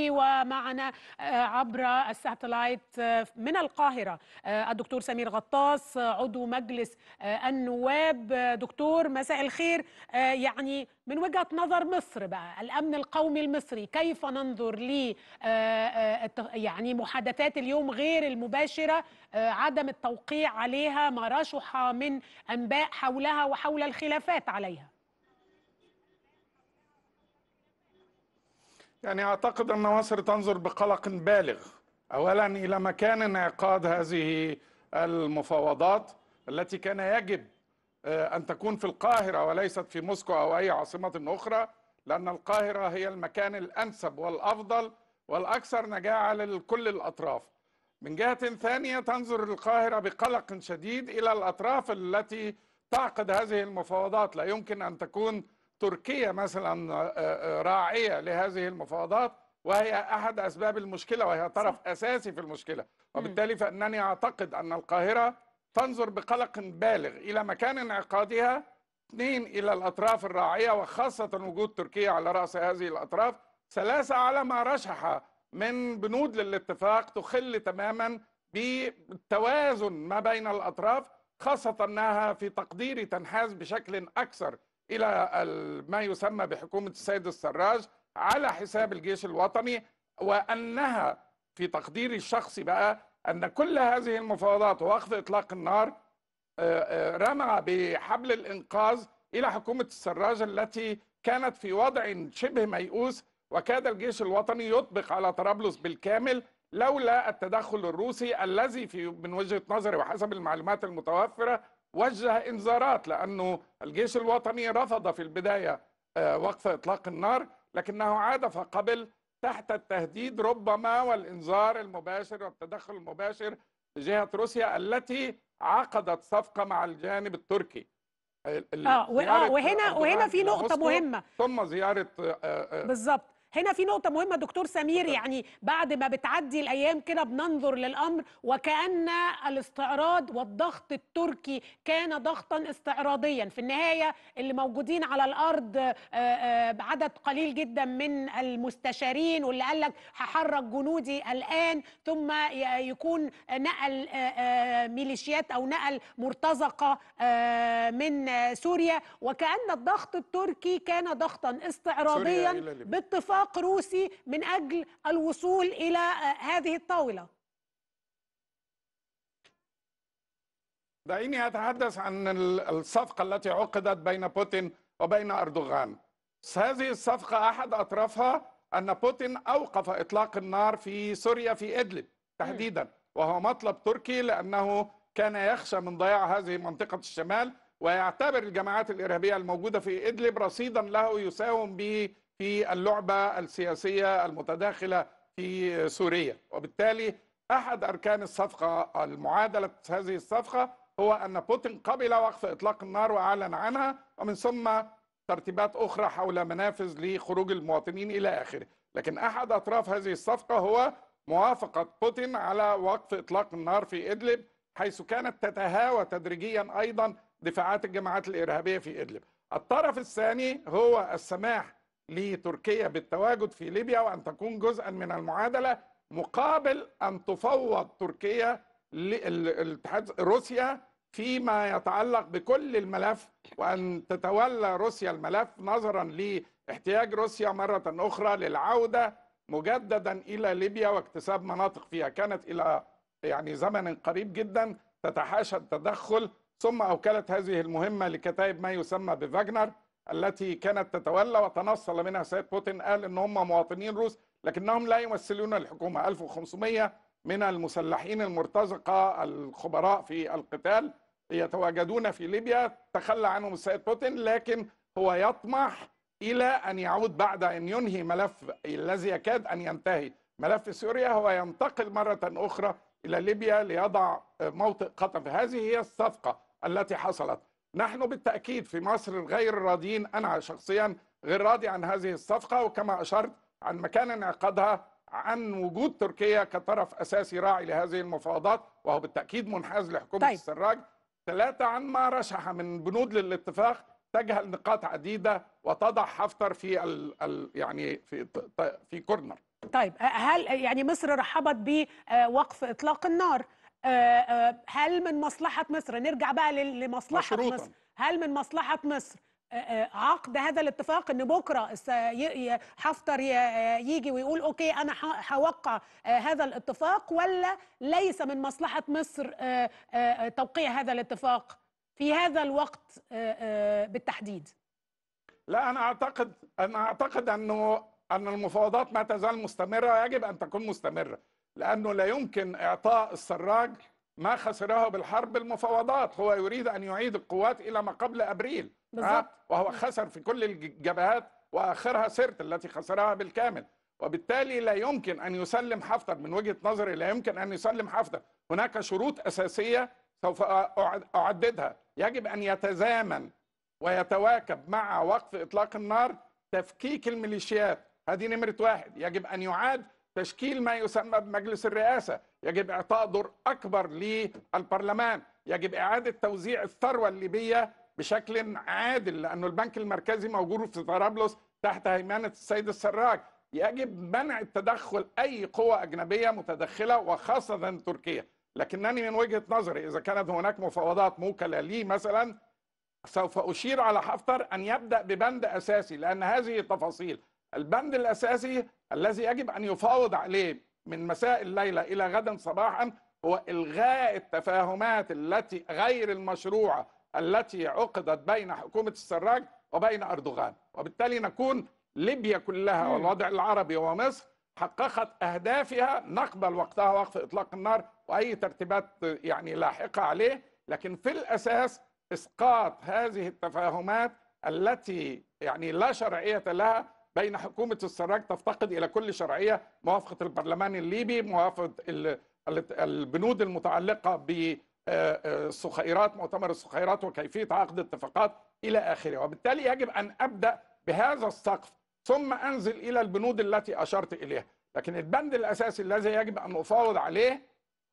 ومعنا آه، عبر الساتلايت آه، من القاهرة آه، الدكتور سمير غطاس عضو مجلس النواب دكتور مساء الخير يعني من وجهة نظر مصر بقى الأمن القومي المصري كيف ننظر ل يعني محادثات اليوم غير المباشرة عدم التوقيع عليها ما رشح من أنباء حولها وحول الخلافات عليها يعني أعتقد أن مصر تنظر بقلق بالغ أولا إلى مكان انعقاد هذه المفاوضات التي كان يجب آه، أن تكون في القاهرة وليست في موسكو أو أي عاصمة أخرى لأن القاهرة هي المكان الأنسب والأفضل والأكثر نجاعة لكل الأطراف من جهة ثانية تنظر القاهرة بقلق شديد إلى الأطراف التي تعقد هذه المفاوضات لا يمكن أن تكون تركيا مثلا آه، آه، آه، راعيه لهذه المفاوضات وهي احد اسباب المشكله وهي طرف صح. اساسي في المشكله وبالتالي فانني اعتقد ان القاهره تنظر بقلق بالغ الى مكان انعقادها اثنين الى الاطراف الراعيه وخاصه وجود تركيا على راس هذه الاطراف ثلاثه على ما رشح من بنود للاتفاق تخل تماما بالتوازن ما بين الاطراف خاصه انها في تقديري تنحاز بشكل اكثر الى ما يسمى بحكومه السيد السراج على حساب الجيش الوطني وانها في تقديري الشخصي بقى ان كل هذه المفاوضات ووقف اطلاق النار آه، آه، رمى بحبل الانقاذ الى حكومه السراج التي كانت في وضع شبه ميؤوس وكاد الجيش الوطني يطبق على طرابلس بالكامل لولا التدخل الروسي الذي في من وجهه نظري وحسب المعلومات المتوفره وجه انذارات لانه الجيش الوطني رفض في البدايه آه، وقف اطلاق النار لكنه عاد فقبل تحت التهديد ربما والانذار المباشر والتدخل المباشر جهه روسيا التي عقدت صفقه مع الجانب التركي اه, آه، وهنا وهنا في نقطه مهمه ثم زياره آه، بالظبط هنا في نقطه مهمه دكتور سمير يعني بعد ما بتعدي الايام كده بننظر للامر وكان الاستعراض والضغط التركي كان ضغطا استعراضيا في النهايه اللي موجودين على الارض آه، آه، عدد قليل جدا من المستشارين واللي قال لك هحرك جنودي الان ثم يكون نقل آه، ميليشيات او نقل مرتزقه من سوريا وكان الضغط التركي كان ضغطا استعراضيا باتفاق انفاق روسي من اجل الوصول الى آه، هذه الطاوله دعيني اتحدث عن الصفقه التي عقدت بين بوتين وبين اردوغان هذه الصفقه احد اطرافها ان بوتين اوقف اطلاق النار في سوريا في ادلب تحديدا وهو مطلب تركي لانه كان يخشى من ضياع هذه منطقه الشمال ويعتبر الجماعات الارهابيه الموجوده في ادلب رصيدا له يساوم به في اللعبه السياسيه المتداخله في سوريا وبالتالي احد اركان الصفقه المعادله هذه الصفقه هو ان بوتين قبل وقف اطلاق النار واعلن عنها ومن ثم ترتيبات اخرى حول منافذ لخروج المواطنين الى اخره لكن احد اطراف هذه الصفقه هو موافقه بوتين على وقف اطلاق النار في ادلب حيث كانت تتهاوى تدريجيا ايضا دفاعات الجماعات الارهابيه في ادلب الطرف الثاني هو السماح لتركيا بالتواجد في ليبيا وأن تكون جزءا من المعادلة مقابل أن تفوض تركيا للاتحاد روسيا فيما يتعلق بكل الملف وأن تتولى روسيا الملف نظرا لاحتياج روسيا مرة أخرى للعودة مجددا إلى ليبيا واكتساب مناطق فيها كانت إلى يعني زمن قريب جدا تتحاشى التدخل ثم أوكلت هذه المهمة لكتائب ما يسمى بفاجنر التي كانت تتولى وتنصل منها السيد بوتين قال ان هم مواطنين روس لكنهم لا يمثلون الحكومه 1500 من المسلحين المرتزقه الخبراء في القتال يتواجدون في ليبيا تخلى عنهم السيد بوتين لكن هو يطمح الى ان يعود بعد ان ينهي ملف الذي يكاد ان ينتهي ملف سوريا هو ينتقل مره اخرى الى ليبيا ليضع موطئ قطر هذه هي الصفقه التي حصلت نحن بالتاكيد في مصر غير راضيين انا شخصيا غير راضي عن هذه الصفقه وكما اشرت عن مكان انعقادها عن وجود تركيا كطرف اساسي راعي لهذه المفاوضات وهو بالتاكيد منحاز لحكومه طيب. السراج ثلاثه عن ما رشح من بنود للاتفاق تجهل نقاط عديده وتضع حفتر في ال ال يعني في في كورنر طيب هل يعني مصر رحبت بوقف اطلاق النار آه، آه، هل من مصلحه مصر نرجع بقى لمصلحه مشروطاً. مصر هل من مصلحه مصر آه، عقد هذا الاتفاق ان بكره حفتر يجي ويقول اوكي انا هوقع هذا الاتفاق ولا ليس من مصلحه مصر توقيع هذا الاتفاق في هذا الوقت بالتحديد لا انا اعتقد انا اعتقد انه ان المفاوضات ما تزال مستمره ويجب ان تكون مستمره لأنه لا يمكن إعطاء السراج ما خسره بالحرب المفاوضات هو يريد أن يعيد القوات إلى ما قبل أبريل بالزبط. وهو خسر في كل الجبهات وآخرها سرت التي خسرها بالكامل وبالتالي لا يمكن أن يسلم حفتر من وجهة نظري لا يمكن أن يسلم حفتر هناك شروط أساسية سوف أعددها يجب أن يتزامن ويتواكب مع وقف إطلاق النار تفكيك الميليشيات هذه نمرة واحد يجب أن يعاد تشكيل ما يسمى بمجلس الرئاسة يجب إعطاء دور أكبر للبرلمان يجب إعادة توزيع الثروة الليبية بشكل عادل لأنه البنك المركزي موجود في طرابلس تحت هيمنة السيد السراج يجب منع التدخل أي قوة أجنبية متدخلة وخاصة تركيا لكنني من وجهة نظري إذا كانت هناك مفاوضات موكلة لي مثلا سوف أشير على حفتر أن يبدأ ببند أساسي لأن هذه التفاصيل البند الاساسي الذي يجب ان يفاوض عليه من مساء الليله الى غدا صباحا هو الغاء التفاهمات التي غير المشروعه التي عقدت بين حكومه السراج وبين اردوغان وبالتالي نكون ليبيا كلها والوضع العربي ومصر حققت اهدافها نقبل وقتها وقف اطلاق النار واي ترتيبات يعني لاحقه عليه لكن في الاساس اسقاط هذه التفاهمات التي يعني لا شرعيه لها بين حكومه السراج تفتقد الى كل شرعيه موافقه البرلمان الليبي موافقه البنود المتعلقه ب آه، آه، مؤتمر الصخيرات وكيفيه عقد اتفاقات الى اخره وبالتالي يجب ان ابدا بهذا السقف ثم انزل الى البنود التي اشرت اليها لكن البند الاساسي الذي يجب ان افاوض عليه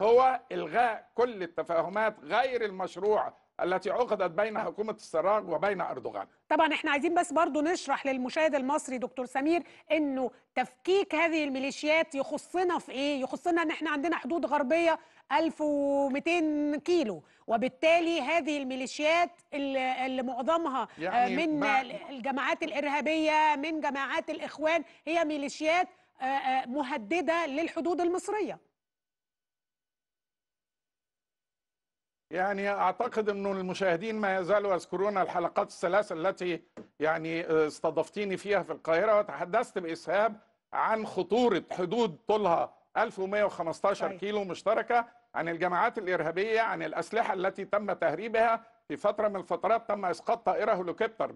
هو الغاء كل التفاهمات غير المشروعه التي عقدت بين حكومة السراج وبين أردوغان طبعا احنا عايزين بس برضو نشرح للمشاهد المصري دكتور سمير انه تفكيك هذه الميليشيات يخصنا في ايه يخصنا ان احنا عندنا حدود غربية 1200 كيلو وبالتالي هذه الميليشيات اللي معظمها آه، يعني من ما... الجماعات الإرهابية من جماعات الإخوان هي ميليشيات آه، آه، مهددة للحدود المصرية يعني اعتقد انه المشاهدين ما يزالوا يذكرون الحلقات الثلاثه التي يعني آه، استضفتيني فيها في القاهره وتحدثت باسهاب عن خطوره حدود طولها 1115 كيلو مشتركه عن الجماعات الارهابيه عن الاسلحه التي تم تهريبها في فتره من الفترات تم اسقاط طائره هليكوبتر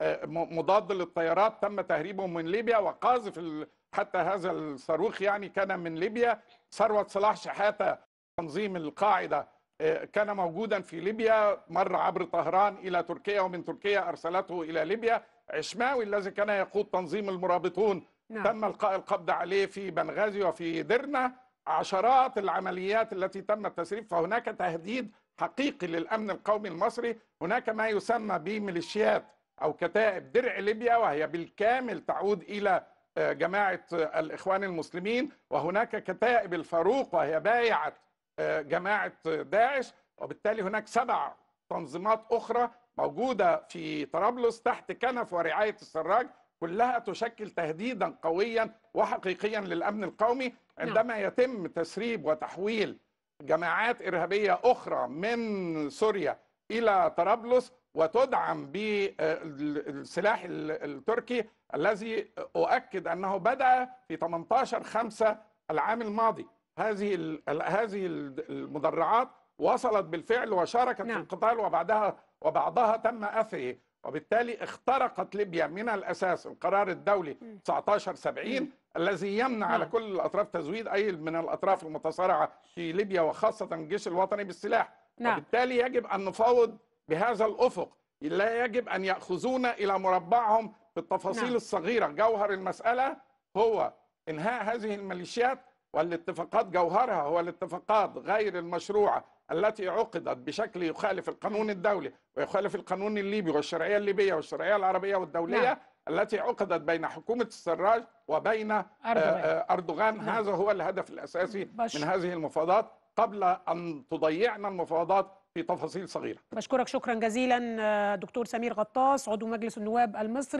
آه، مضاد للطيارات تم تهريبه من ليبيا وقاذف حتى هذا الصاروخ يعني كان من ليبيا ثروه صلاح شحاته تنظيم القاعده آه، كان موجودا في ليبيا مر عبر طهران إلى تركيا ومن تركيا أرسلته إلى ليبيا عشماوي الذي كان يقود تنظيم المرابطون نعم. تم القاء القبض عليه في بنغازي وفي درنا عشرات العمليات التي تم التسريب فهناك تهديد حقيقي للأمن القومي المصري هناك ما يسمى بميليشيات أو كتائب درع ليبيا وهي بالكامل تعود إلى آه، جماعة الإخوان المسلمين وهناك كتائب الفاروق وهي بايعت جماعه داعش وبالتالي هناك سبع تنظيمات اخرى موجوده في طرابلس تحت كنف ورعايه السراج كلها تشكل تهديدا قويا وحقيقيا للامن القومي نعم. عندما يتم تسريب وتحويل جماعات ارهابيه اخرى من سوريا الى طرابلس وتدعم بالسلاح التركي الذي اؤكد انه بدا في 18 5 العام الماضي هذه هذه المدرعات وصلت بالفعل وشاركت نعم. في القتال وبعدها وبعضها تم أثره وبالتالي اخترقت ليبيا من الأساس القرار الدولي 1970 الذي يمنع على نعم. كل الأطراف تزويد أي من الأطراف المتصارعة في ليبيا وخاصة الجيش الوطني بالسلاح نعم. وبالتالي يجب أن نفاوض بهذا الأفق لا يجب أن ياخذونا إلى مربعهم بالتفاصيل نعم. الصغيرة جوهر المسألة هو إنهاء هذه الميليشيات والاتفاقات جوهرها هو الاتفاقات غير المشروعه التي عقدت بشكل يخالف القانون الدولي ويخالف القانون الليبي والشرعيه الليبيه والشرعيه العربيه والدوليه نعم. التي عقدت بين حكومة السراج وبين آه، أردوغان, آه، أردوغان. نعم. هذا هو الهدف الأساسي بش. من هذه المفاوضات قبل أن تضيعنا المفاوضات في تفاصيل صغيرة بشكرك شكرا جزيلا آه، دكتور سمير غطاس عضو مجلس النواب المصري